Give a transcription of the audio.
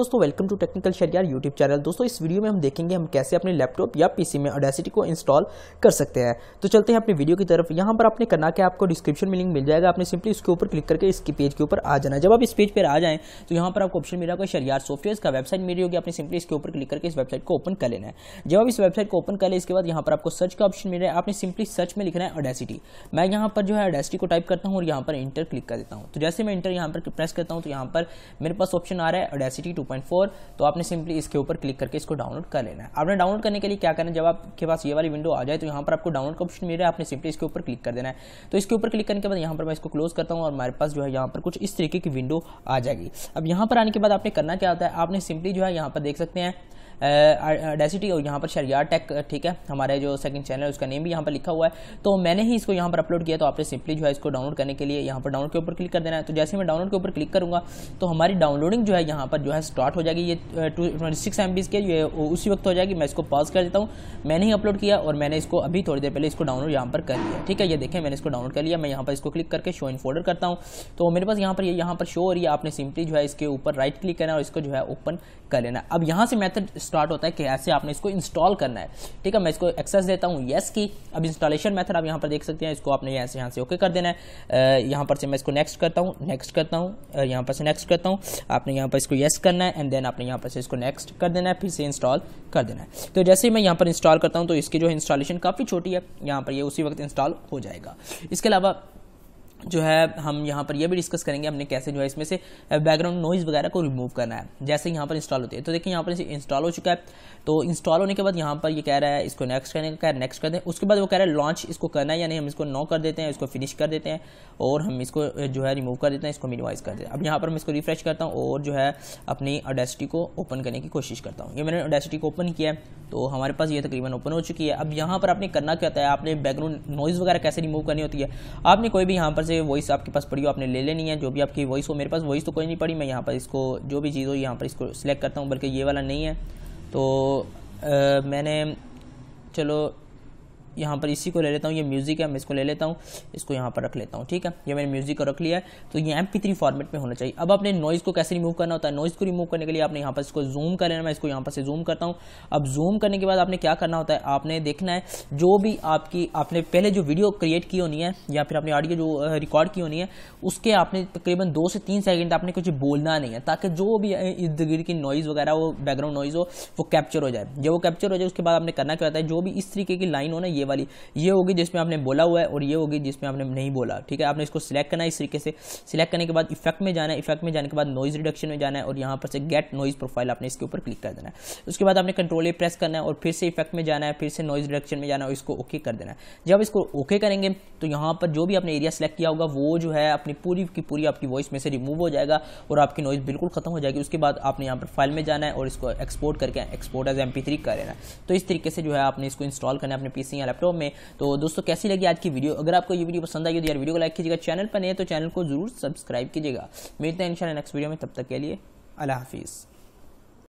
दोस्तों welcome to technical Shariyar YouTube channel दोस्तों इस वीडियो में हम देखेंगे हम कैसे अपने लैपटॉप या पीसी में अडेसिटी को इंस्टॉल कर सकते हैं तो चलते हैं अपने वीडियो की तरफ यहां पर आपने करना क्या आपको डिस्क्रिप्शन में लिंक मिल जाएगा आपने सिंपली उसके ऊपर क्लिक करके इसके पेज के ऊपर आ जाना जब आप इस पेज पर आ जाए तो यहाँ पर आपको ऑप्शन मिल रहा शरियार सॉफ्टवेयर का वेबसाइट मिली होगी आपने सिंपली इसके ऊपर क्लिक करके इस वेबसाइट को ओपन कर लेना है जब आप इस वेबसाइट को ओपन कर लें इसके बाद यहाँ पर आपको सर्च का ऑप्शन मिल रहा है आपने सिंपली सर्च में लिखना है ऑडेसिटी मैं यहाँ पर जो है अडेसिटी को टाइप करता हूँ और यहाँ पर इंटर क्लिक कर देता हूँ तो जैसे मैं इंटर यहाँ पर प्रेस करता हूँ तो यहाँ पर मेरे पास ऑप्शन आ रहा है अडेसिटी 2.4 तो आपने सिंपली इसके ऊपर क्लिक करके इसको डाउनलोड कर लेना है आपने डाउनलोड करने के लिए क्या करना है जब आपके पास ये वाली विंडो आ जाए तो यहाँ पर आपको डाउनलोड का ऑप्शन मिल रहा है आपने सिंपली इसके ऊपर क्लिक कर देना है तो इसके ऊपर क्लिक करने के बाद यहाँ पर मैं इसको क्लोज करता हूँ और हमारे पास जो है यहाँ पर कुछ इस तरीके की विंडो आ जाएगी अब यहाँ पर आने के बाद आपने करना क्या होता है आपने सिंपली जो है यहाँ पर देख सकते हैं डेसिटी और यहाँ पर शरिया टेक ठीक है हमारे जो सेकंड चैनल है उसका नेम भी यहाँ पर लिखा हुआ है तो मैंने ही इसको यहाँ पर अपलोड किया तो आपने सिंपली जो है इसको डाउनलोड करने के लिए यहाँ पर डाउनलोड के ऊपर क्लिक कर देना है तो जैसे मैं डाउनलोड के ऊपर क्लिक करूँगा तो हमारी डाउनलोडिंग जो है यहाँ पर जो है स्टार्ट हो जाएगी ये ट्वेंटी सिक्स एम के ये उसी वक्त हो जाएगी मैं इसको पॉज कर देता हूँ मैंने ही अपलोड किया और मैंने इसको अभी थोड़ी देर पहले इसको डाउनलोड यहाँ पर कर लिया ठीक है ये देखें मैंने इसको डाउनलोड कर लिया मैं यहाँ पर इसको क्लिक करके शो इन फोल्डर करता हूँ तो मेरे पास यहाँ पर ये यहाँ पर शो हो रही है आपने सिंपली जो है इसके ऊपर राइट क्लिक करना और इसको जो है ओपन कर लेना अब यहाँ से मैथड स्टार्ट होता है कैसे आपने इसको इंस्टॉल करना है ठीक है मैं इसको एक्सेस देता हूँ येस की अब इंस्टॉलेशन मैथड आप यहाँ पर देख सकते हैं इसको आपने यहाँ से यहाँ से ओके कर देना है यहाँ पर से मैं इसको नेक्स्ट करता हूँ नेक्स्ट करता हूँ यहाँ पर से नेक्स्ट करता हूँ आपने यहाँ पर इसको येस करना है एंड देन आपने यहाँ पर से इसको नेक्स्ट कर देना है फिर से इंस्टॉल कर देना है तो जैसे ही मैं यहाँ पर इंस्टॉल करता हूँ तो इसकी जो इंस्टॉलेशन काफ़ी छोटी है यहाँ पर ये यह उसी वक्त इंस्टॉल हो जाएगा इसके अलावा जो है हम यहाँ पर यह भी डिस्कस करेंगे हमने कैसे जो है इसमें से बैकग्राउंड नॉइज़ वगैरह को रिमूव करना है जैसे यहाँ पर इंस्टॉल होती है तो देखिए यहाँ पर इंस्टॉल हो चुका है तो इंस्टॉल होने के बाद यहाँ पर ये यह कह रहा है इसको नेक्स्ट करने का कह रहा है नेक्स्ट कर दें उसके बाद वो कह रहा है लॉन्च इसको करना है यानी हम इसको नो कर देते हैं इसको फिनिश कर देते हैं और हम इसको जो है रिमूव कर देते हैं इसको मिनिमाइज़ कर देते हैं अब यहाँ पर मैं इसको रिफ्रेश करता हूँ और जो है अपनी ऑडेसिटी को ओपन करने की कोशिश करता हूँ ये मैंने ऑडेसिटी को ओपन किया है तो हमारे पास ये तकरीबन ओपन हो चुकी है अब यहाँ पर आपने करना क्या होता है आपने बैकग्राउंड नॉइज़ वगैरह कैसे रिमूव करनी होती है आपने कोई भी यहाँ पर से से वॉइस आपके पास पड़ी हो आपने ले लेनी है जो भी आपकी वॉइस हो मेरे पास वॉइस तो कोई नहीं पड़ी मैं यहाँ पर इसको जो भी चीज़ हो यहाँ पर इसको सिलेक्ट करता हूँ बल्कि ये वाला नहीं है तो आ, मैंने चलो यहाँ पर इसी को ले लेता हूँ ये म्यूज़िक है मैं इसको ले लेता हूँ इसको यहाँ पर रख लेता हूँ ठीक है ये मैंने म्यूज़िक को रख लिया है तो ये एम फॉर्मेट में होना चाहिए अब आपने नॉइज़ को कैसे रिमूव करना होता है नॉइज़ को रिमूव करने के लिए आपने यहाँ पर इसको जूम कर लेना मैं इसको यहाँ पर से जूम करता हूँ अब जूम करने के बाद आपने क्या करना होता है आपने देखना है जो भी आपकी आपने पहले जो वीडियो क्रिएट की होनी है या फिर आपने ऑडियो जो रिकॉर्ड की होनी है उसके आपने तकरीबन दो से तीन सेकेंड आपने कुछ बोलना नहीं है ताकि जो भी इर्द गिर्द की नॉइज़ वगैरह वो बैकग्राउंड नॉइज़ हो वो कैप्चर हो जाए जब वो कैप्चर हो जाए उसके बाद आपने करना क्या होता है जो भी इस तरीके की लाइन हो ना ये वाली ये होगी जिसमें आपने बोला हुआ है और ये होगी जिसमें आपने नहीं बोला ठीक है आपने इसको सिलेक्ट करना है इस तरीके से सिलेक्ट करने के बाद इफेक्ट में जाना है इफेक्ट में जाने के बाद नॉइज रिडक्शन में जाना है और यहाँ पर से गेट नॉइज प्रोफाइल आपने इसके ऊपर क्लिक कर देना है उसके बाद आपने कंट्रोल ए प्रेस करना है और फिर से इफेक्ट में जाना है फिर से नॉइज रिडक्शन में जाना है और इसको ओके कर देना है जब इसको ओके करेंगे तो यहाँ पर जो भी आपने एरिया सेलेक्ट किया होगा वो जो है अपनी पूरी की पूरी आपकी वॉइस में से रिमूव हो जाएगा और आपकी नॉइज बिल्कुल खत्म हो जाएगी उसके बाद आपने यहाँ पर फाइल में जाना है और इसको एक्सपोर्ट करके export as M P three कर लेना है तो इस तरीके से जो है आपने इसको इंस्टॉल करना है अपने पीसी या लैपटॉप में तो दोस्तों कैसी लगी आज की वीडियो अगर आपको ये वीडियो पसंद आई तो यार वीडियो को लाइक कीजिएगा चैनल पर नहीं तो चैनल को जरूर सब्सक्राइब कीजिएगा मिलते हैं इंशाल्लाह नेक्स्ट वीडियो में तब तक के लिए अल्लाह हाफिज़